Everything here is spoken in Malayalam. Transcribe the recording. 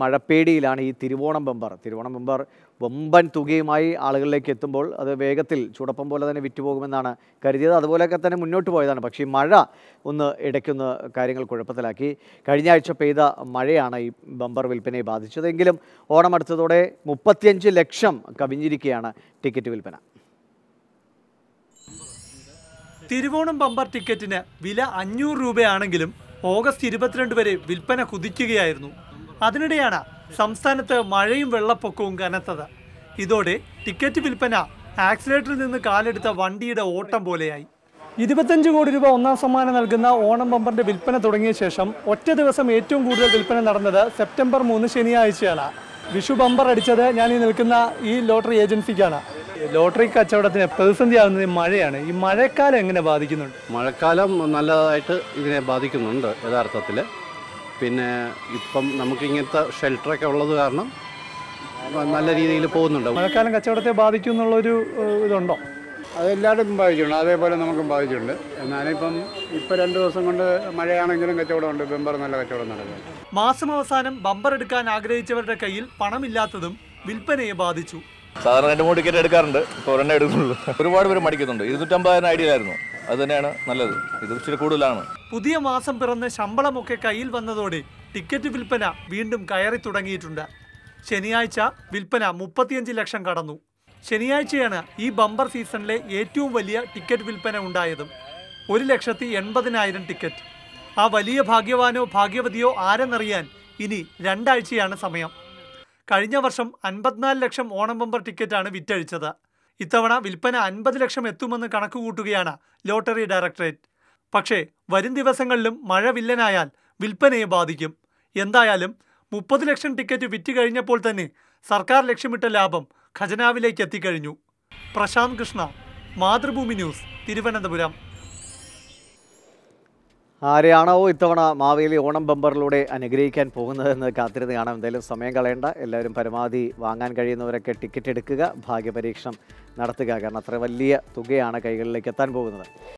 മഴപ്പേടിയിലാണ് ഈ തിരുവോണം ബമ്പർ തിരുവോണം ബമ്പർ വമ്പൻ തുകയുമായി ആളുകളിലേക്ക് എത്തുമ്പോൾ അത് വേഗത്തിൽ ചൂടപ്പം പോലെ തന്നെ വിറ്റുപോകുമെന്നാണ് കരുതിയത് അതുപോലെയൊക്കെ തന്നെ മുന്നോട്ട് പോയതാണ് പക്ഷേ മഴ ഒന്ന് ഇടയ്ക്കൊന്ന് കാര്യങ്ങൾ കുഴപ്പത്തിലാക്കി കഴിഞ്ഞ ആഴ്ച പെയ്ത മഴയാണ് ഈ ബമ്പർ വിൽപ്പനയെ ബാധിച്ചതെങ്കിലും ഓണം അടുത്തതോടെ മുപ്പത്തിയഞ്ച് ലക്ഷം കവിഞ്ഞിരിക്കുകയാണ് ടിക്കറ്റ് വിൽപ്പന തിരുവോണം ബമ്പർ ടിക്കറ്റിന് വില അഞ്ഞൂറ് രൂപയാണെങ്കിലും ഓഗസ്റ്റ് ഇരുപത്തിരണ്ട് വരെ വിൽപ്പന കുതിക്കുകയായിരുന്നു അതിനിടെയാണ് സംസ്ഥാനത്ത് മഴയും വെള്ളപ്പൊക്കവും കനത്തത് ഇതോടെ ടിക്കറ്റ് വിൽപ്പന ആക്സിലേറ്ററിൽ നിന്ന് കാലെടുത്ത വണ്ടിയുടെ ഓട്ടം പോലെയായി ഇരുപത്തഞ്ച് കോടി രൂപ ഒന്നാം സമ്മാനം നൽകുന്ന ഓണം ബമ്പറിന്റെ വിൽപ്പന തുടങ്ങിയ ശേഷം ഒറ്റ ദിവസം ഏറ്റവും കൂടുതൽ വിൽപ്പന നടന്നത് സെപ്റ്റംബർ മൂന്ന് ശനിയാഴ്ചയാണ് വിഷു ബമ്പർ അടിച്ചത് ഞാൻ ഈ നിൽക്കുന്ന ഈ ലോട്ടറി ഏജൻസിക്കാണ് ലോട്ടറി കച്ചവടത്തിന് പ്രതിസന്ധി ആകുന്നത് മഴയാണ് ഈ മഴക്കാലം എങ്ങനെ ബാധിക്കുന്നുണ്ട് മഴക്കാലം നല്ലതായിട്ട് ഇതിനെ ബാധിക്കുന്നുണ്ട് യഥാർത്ഥത്തിൽ പിന്നെ ഇപ്പം നമുക്ക് ഷെൽട്ടറൊക്കെ ഉള്ളത് കാരണം നല്ല രീതിയിൽ പോകുന്നുണ്ട് മഴക്കാലം കച്ചവടത്തെ ബാധിക്കും എന്നുള്ളൊരു ഇതുണ്ടോ അതെല്ലാവരും ബാധിച്ചിട്ടുണ്ട് അതേപോലെ നമുക്കും ബാധിച്ചിട്ടുണ്ട് എന്നാലിപ്പം ഇപ്പം രണ്ട് ദിവസം കൊണ്ട് മഴയാണെങ്കിലും കച്ചവടമുണ്ട് ബമ്പർ നല്ല കച്ചവടം നടക്കുന്നു മാസം അവസാനം ബമ്പർ എടുക്കാൻ ആഗ്രഹിച്ചവരുടെ കയ്യിൽ പണമില്ലാത്തതും വിൽപ്പനയെ ബാധിച്ചു സാധാരണ രണ്ട് മൂന്ന് ടിക്കറ്റ് എടുക്കാറുണ്ട് ഇപ്പോൾ ഒരെണ്ണം എടുക്കുന്നുള്ളൂ ഒരുപാട് പേര് മടിക്കുന്നുണ്ട് ഇരുന്നൂറ്റമ്പതിനായിരം ഐഡിയ ആയിരുന്നു അത് തന്നെയാണ് നല്ലത് ഇത് ഇച്ചിരി കൂടുതലാണ് പുതിയ മാസം പിറന്ന് ശമ്പളമൊക്കെ കയ്യിൽ വന്നതോടെ ടിക്കറ്റ് വിൽപ്പന വീണ്ടും കയറി തുടങ്ങിയിട്ടുണ്ട് ശനിയാഴ്ച വിൽപ്പന മുപ്പത്തിയഞ്ച് ലക്ഷം കടന്നു ശനിയാഴ്ചയാണ് ഈ ബമ്പർ സീസണിലെ ഏറ്റവും വലിയ ടിക്കറ്റ് വിൽപ്പന ഉണ്ടായതും ഒരു ലക്ഷത്തി എൺപതിനായിരം ടിക്കറ്റ് ആ വലിയ ഭാഗ്യവാനോ ഭാഗ്യവതിയോ ആരെന്നറിയാൻ ഇനി രണ്ടാഴ്ചയാണ് സമയം കഴിഞ്ഞ വർഷം അൻപത്തിനാല് ലക്ഷം ഓണം ബമ്പർ ടിക്കറ്റാണ് വിറ്റഴിച്ചത് ഇത്തവണ വിൽപ്പന അൻപത് ലക്ഷം എത്തുമെന്ന് കണക്കുകൂട്ടുകയാണ് ലോട്ടറി ഡയറക്ടറേറ്റ് പക്ഷേ വരും ദിവസങ്ങളിലും മഴ വില്ലനായാൽ വിൽപ്പനയെ ബാധിക്കും എന്തായാലും മുപ്പത് ലക്ഷം ടിക്കറ്റ് വിറ്റ് കഴിഞ്ഞപ്പോൾ തന്നെ സർക്കാർ ലക്ഷ്യമിട്ട ലാഭം ഖജനാവിലേക്ക് എത്തിക്കഴിഞ്ഞു പ്രശാന്ത് കൃഷ്ണ മാതൃഭൂമി ന്യൂസ് തിരുവനന്തപുരം ആരെയാണോ ഇത്തവണ മാവേലി ഓണം ബമ്പറിലൂടെ അനുഗ്രഹിക്കാൻ പോകുന്നതെന്ന് കാത്തിരുന്ന് കാണാം എന്തായാലും സമയം കളയേണ്ട എല്ലാവരും പരമാവധി വാങ്ങാൻ കഴിയുന്നവരൊക്കെ ടിക്കറ്റ് എടുക്കുക ഭാഗ്യപരീക്ഷണം നടത്തുക കാരണം അത്ര വലിയ തുകയാണ് കൈകളിലേക്ക് എത്താൻ പോകുന്നത്